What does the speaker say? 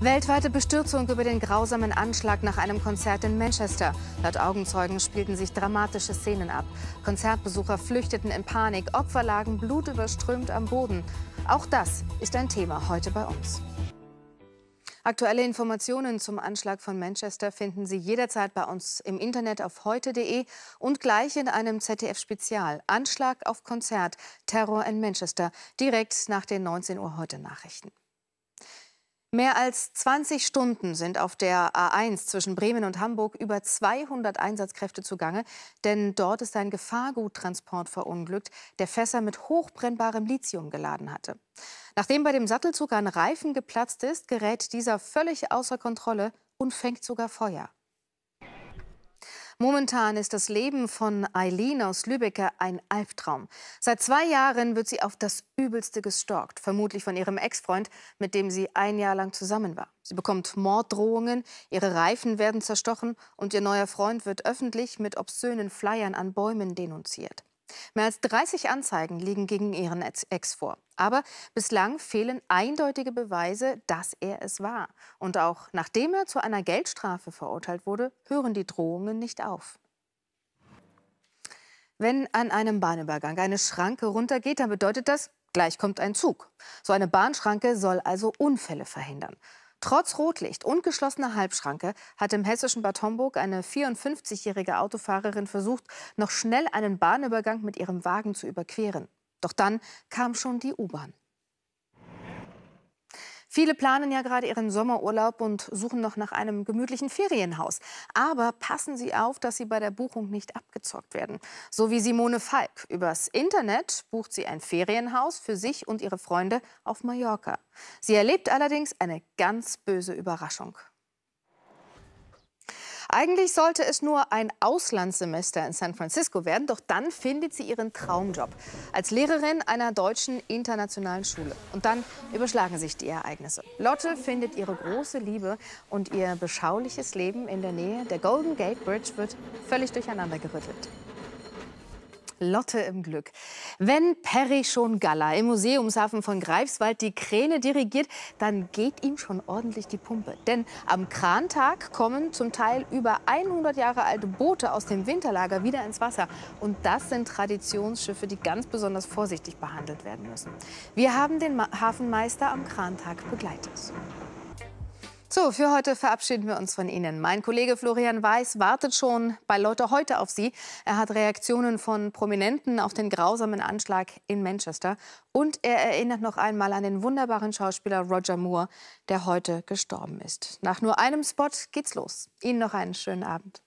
Weltweite Bestürzung über den grausamen Anschlag nach einem Konzert in Manchester. Laut Augenzeugen spielten sich dramatische Szenen ab. Konzertbesucher flüchteten in Panik, Opfer lagen blutüberströmt am Boden. Auch das ist ein Thema heute bei uns. Aktuelle Informationen zum Anschlag von Manchester finden Sie jederzeit bei uns im Internet auf heute.de und gleich in einem ZDF-Spezial. Anschlag auf Konzert, Terror in Manchester, direkt nach den 19 Uhr heute Nachrichten. Mehr als 20 Stunden sind auf der A1 zwischen Bremen und Hamburg über 200 Einsatzkräfte zugange, denn dort ist ein Gefahrguttransport verunglückt, der Fässer mit hochbrennbarem Lithium geladen hatte. Nachdem bei dem Sattelzug ein Reifen geplatzt ist, gerät dieser völlig außer Kontrolle und fängt sogar Feuer. Momentan ist das Leben von Eileen aus Lübecker ein Albtraum. Seit zwei Jahren wird sie auf das Übelste gestalkt, vermutlich von ihrem Ex-Freund, mit dem sie ein Jahr lang zusammen war. Sie bekommt Morddrohungen, ihre Reifen werden zerstochen und ihr neuer Freund wird öffentlich mit obszönen Flyern an Bäumen denunziert. Mehr als 30 Anzeigen liegen gegen ihren Ex vor. Aber bislang fehlen eindeutige Beweise, dass er es war. Und auch nachdem er zu einer Geldstrafe verurteilt wurde, hören die Drohungen nicht auf. Wenn an einem Bahnübergang eine Schranke runtergeht, dann bedeutet das, gleich kommt ein Zug. So eine Bahnschranke soll also Unfälle verhindern. Trotz Rotlicht und geschlossener Halbschranke hat im hessischen Bad Homburg eine 54-jährige Autofahrerin versucht, noch schnell einen Bahnübergang mit ihrem Wagen zu überqueren. Doch dann kam schon die U-Bahn. Viele planen ja gerade ihren Sommerurlaub und suchen noch nach einem gemütlichen Ferienhaus. Aber passen Sie auf, dass Sie bei der Buchung nicht abgezockt werden. So wie Simone Falk. Übers Internet bucht sie ein Ferienhaus für sich und ihre Freunde auf Mallorca. Sie erlebt allerdings eine ganz böse Überraschung. Eigentlich sollte es nur ein Auslandssemester in San Francisco werden, doch dann findet sie ihren Traumjob als Lehrerin einer deutschen internationalen Schule. Und dann überschlagen sich die Ereignisse. Lotte findet ihre große Liebe und ihr beschauliches Leben in der Nähe der Golden Gate Bridge wird völlig durcheinander gerüttelt. Lotte im Glück. Wenn Perry schon Galla im Museumshafen von Greifswald die Kräne dirigiert, dann geht ihm schon ordentlich die Pumpe. Denn am Krantag kommen zum Teil über 100 Jahre alte Boote aus dem Winterlager wieder ins Wasser. Und das sind Traditionsschiffe, die ganz besonders vorsichtig behandelt werden müssen. Wir haben den Hafenmeister am Krantag begleitet. So, für heute verabschieden wir uns von Ihnen. Mein Kollege Florian Weiß wartet schon bei Leute heute auf Sie. Er hat Reaktionen von Prominenten auf den grausamen Anschlag in Manchester. Und er erinnert noch einmal an den wunderbaren Schauspieler Roger Moore, der heute gestorben ist. Nach nur einem Spot geht's los. Ihnen noch einen schönen Abend.